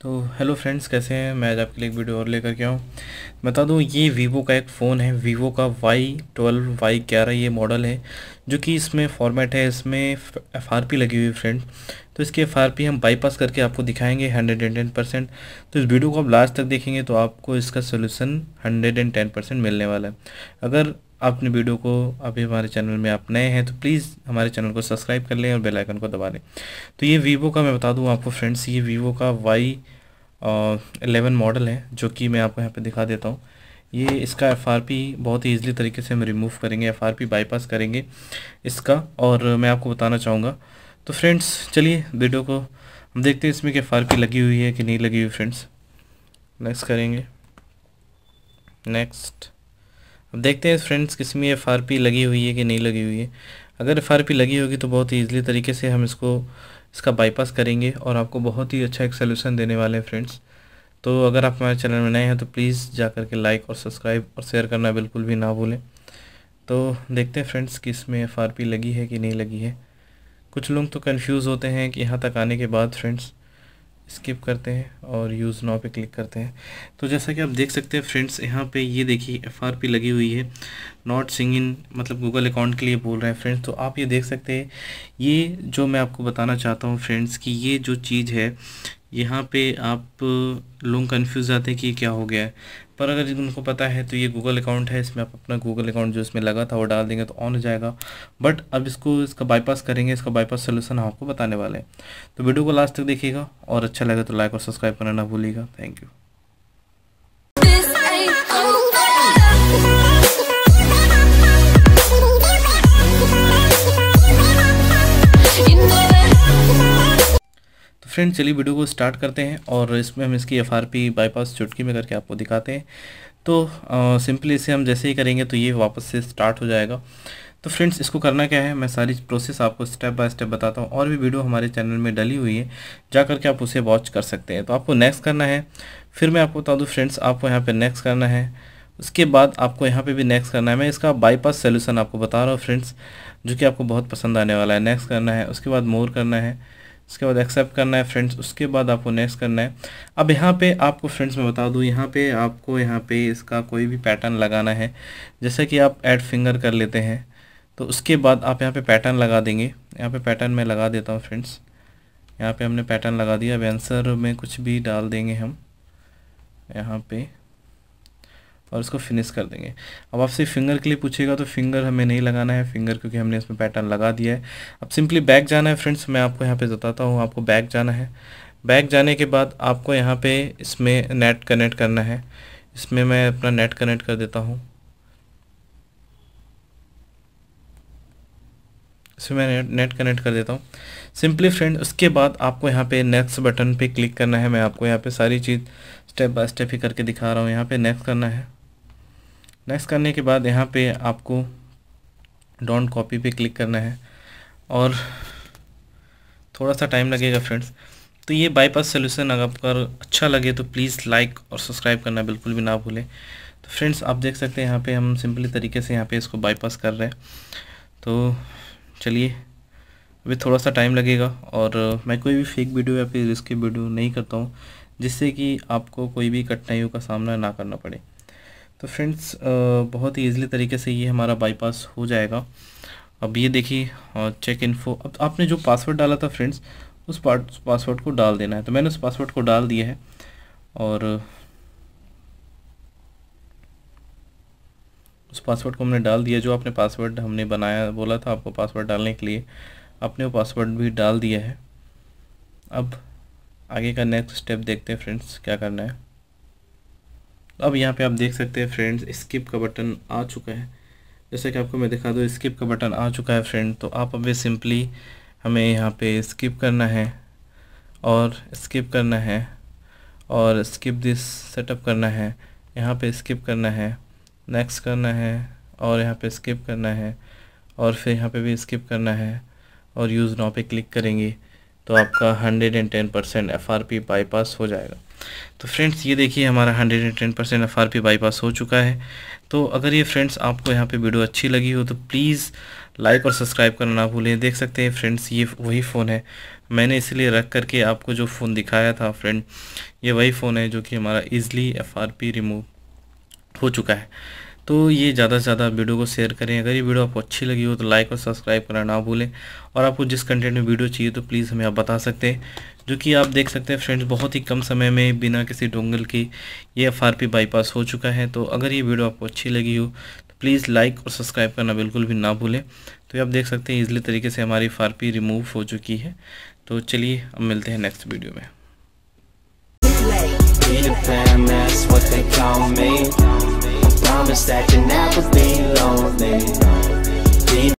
तो hello friends कैसे हैं मैं आज आपके लिए एक वीडियो और लेकर के आऊँ बता दूँ ये वीवो का एक फ़ोन है वीवो का वाई ट्वेल्व वाई ग्यारह ये मॉडल है जो कि इसमें फॉर्मेट है इसमें एफ आर पी लगी हुई है फ्रेंड तो इसकी एफ आर पी हम बाईपास करके आपको दिखाएंगे हंड्रेड एंड टेन परसेंट तो इस वीडियो को आप लास्ट तक देखेंगे तो आपको इसका solution hundred and ten percent मिलने वाला है अगर अपने वीडियो को अभी हमारे चैनल में आप नए हैं तो प्लीज़ हमारे चैनल को सब्सक्राइब कर लें और बेल आइकन को दबा लें तो ये वीवो का मैं बता दूँ आपको फ्रेंड्स ये वीवो का वाई एलेवन मॉडल है जो कि मैं आपको यहाँ पे दिखा देता हूँ ये इसका एफ बहुत ही ईजिली तरीके से हम रिमूव करेंगे एफ बाईपास करेंगे इसका और मैं आपको बताना चाहूँगा तो फ्रेंड्स चलिए वीडियो को हम देखते हैं इसमें कि एफ लगी हुई है कि नहीं लगी हुई फ्रेंड्स नेक्स्ट करेंगे नेक्स्ट अब देखते हैं फ्रेंड्स किसी में एफ लगी हुई है कि नहीं लगी हुई है अगर एफ लगी होगी तो बहुत ही ईजिली तरीके से हम इसको इसका बाईपास करेंगे और आपको बहुत ही अच्छा एक सोल्यूशन देने वाले हैं फ्रेंड्स तो अगर आप हमारे चैनल में नए हैं तो प्लीज़ जा कर के लाइक और सब्सक्राइब और शेयर करना बिल्कुल भी ना भूलें तो देखते हैं फ्रेंड्स कि इसमें एफ लगी है कि नहीं लगी है कुछ लोग तो कन्फ्यूज़ होते हैं कि यहाँ तक आने के बाद फ्रेंड्स स्किप करते हैं और यूज़ नाव पे क्लिक करते हैं तो जैसा कि आप देख सकते हैं फ्रेंड्स यहाँ पे ये देखिए एफ लगी हुई है नॉट सिंग इन मतलब गूगल अकाउंट के लिए बोल रहे हैं फ्रेंड्स तो आप ये देख सकते हैं ये जो मैं आपको बताना चाहता हूँ फ्रेंड्स कि ये जो चीज़ है यहाँ पे आप लोग कंफ्यूज आते हैं कि क्या हो गया है पर अगर उनको पता है तो ये गूगल अकाउंट है इसमें आप अपना गूगल अकाउंट जो इसमें लगा था वो डाल देंगे तो ऑन हो जाएगा बट अब इसको इसका बाईपास करेंगे इसका बाईपास सोल्यूशन आपको बताने वाले हैं तो वीडियो को लास्ट तक देखिएगा और अच्छा लगे तो लाइक और सब्सक्राइब करना ना भूलिएगा थैंक यू फ्रेंड चलिए वीडियो को स्टार्ट करते हैं और इसमें हम इसकी एफ बाईपास चुटकी में करके आपको दिखाते हैं तो सिंपली इसे हम जैसे ही करेंगे तो ये वापस से स्टार्ट हो जाएगा तो फ्रेंड्स इसको करना क्या है मैं सारी प्रोसेस आपको स्टेप बाय स्टेप बताता हूँ और भी वीडियो हमारे चैनल में डली हुई है जा करके आप उसे वॉच कर सकते हैं तो आपको नेक्स्ट करना है फिर मैं आपको बता दूँ फ्रेंड्स आपको यहाँ पर नेक्स्ट करना है उसके बाद आपको यहाँ पे भी नेक्स्ट करना है मैं इसका बाईपास सोल्यूशन आपको बता रहा हूँ फ्रेंड्स जो कि आपको बहुत पसंद आने वाला है नेक्स्ट करना है उसके बाद मोर करना है उसके बाद एक्सेप्ट करना है फ्रेंड्स उसके बाद आपको नेक्स्ट करना है अब यहाँ पे आपको फ्रेंड्स मैं बता दूँ यहाँ पे आपको यहाँ पे इसका कोई भी पैटर्न लगाना है जैसे कि आप ऐड फिंगर कर लेते हैं तो उसके बाद आप यहाँ पे पैटर्न लगा देंगे यहाँ पे पैटर्न मैं लगा देता हूँ फ्रेंड्स यहाँ पे हमने पैटर्न लगा दिया अब आंसर में कुछ भी डाल देंगे हम यहाँ पे और इसको फिनिश कर देंगे अब आपसे फिंगर के लिए पूछेगा तो फिंगर हमें नहीं लगाना है फिंगर क्योंकि हमने इसमें पैटर्न लगा दिया है अब सिंपली बैक जाना है फ्रेंड्स मैं आपको यहाँ पे बताता हूँ आपको बैक जाना है बैक जाने के बाद आपको यहाँ पे इसमें नेट कनेक्ट करना है इसमें मैं अपना नेट कनेक्ट कर देता हूँ इसमें मैं नेट कनेक्ट कर देता हूँ सिंपली फ्रेंड उसके बाद आपको यहाँ पे नेक्स्ट बटन पे क्लिक करना है मैं आपको यहाँ पे सारी चीज़ स्टेप बाय स्टेप ही करके दिखा रहा हूँ यहाँ पे नेक्स्ट करना है नेक्स्ट करने के बाद यहाँ पे आपको डॉन्ट कॉपी पे क्लिक करना है और थोड़ा सा टाइम लगेगा फ्रेंड्स तो ये बाईपास सोल्यूशन अगर आपका अच्छा लगे तो प्लीज़ लाइक और सब्सक्राइब करना बिल्कुल भी ना भूलें तो फ्रेंड्स आप देख सकते हैं यहाँ पे हम सिंपली तरीके से यहाँ पे इसको बाईपास कर रहे हैं तो चलिए अभी थोड़ा सा टाइम लगेगा और मैं कोई भी फेक वीडियो या फिर रिस्की वीडियो नहीं करता हूँ जिससे कि आपको कोई भी कठिनाइयों का सामना ना करना पड़े तो फ्रेंड्स बहुत ही ईजिली तरीके से ये हमारा बाईपास हो जाएगा अब ये देखिए चेक इन्फो अब आपने जो पासवर्ड डाला था फ्रेंड्स उस पासवर्ड को डाल देना है तो मैंने उस पासवर्ड को डाल दिया है और उस पासवर्ड को हमने डाल दिया जो आपने पासवर्ड हमने बनाया बोला था आपको पासवर्ड डालने के लिए आपने वो पासवर्ड भी डाल दिया है अब आगे का नेक्स्ट स्टेप देखते हैं फ्रेंड्स क्या करना है तो अब यहाँ पे आप देख सकते हैं फ्रेंड्स स्किप का बटन आ चुका है जैसे कि आपको मैं दिखा दूँ स्किप का बटन आ चुका है फ्रेंड तो आप अभी सिंपली हमें यहाँ पे स्किप करना है और स्किप करना है और स्किप दिस सेटअप करना है यहाँ पे स्किप करना है नेक्स्ट करना है और यहाँ पे स्किप करना है और फिर यहाँ पे भी स्किप करना है और यूज़ नाव पे क्लिक करेंगे तो आपका hundred and ten percent F bypass हो जाएगा तो फ्रेंड्स ये देखिए हमारा hundred and ten percent F R P bypass हो चुका है तो अगर ये फ्रेंड्स आपको यहाँ पे वीडियो अच्छी लगी हो तो प्लीज़ लाइक और सब्सक्राइब करना ना भूलें देख सकते हैं फ्रेंड्स ये वही फ़ोन है मैंने इसलिए रख करके आपको जो फ़ोन दिखाया था फ्रेंड ये वही फ़ोन है जो कि हमारा easily F R P remove हो चुका है तो ये ज़्यादा से ज़्यादा वीडियो को शेयर करें अगर ये वीडियो आपको अच्छी लगी हो तो लाइक और सब्सक्राइब करना ना भूलें और आपको जिस कंटेंट में वीडियो चाहिए तो प्लीज़ हमें आप बता सकते हैं जो कि आप देख सकते हैं फ्रेंड्स बहुत ही कम समय में बिना किसी डोंगल की ये पी बाईपास हो चुका है तो अगर ये वीडियो आपको अच्छी लगी हो तो प्लीज़ लाइक और सब्सक्राइब करना बिल्कुल भी ना भूलें तो ये आप देख सकते हैं इजली तरीके से हमारी पी रिमूव हो चुकी है तो चलिए अब मिलते हैं नेक्स्ट वीडियो में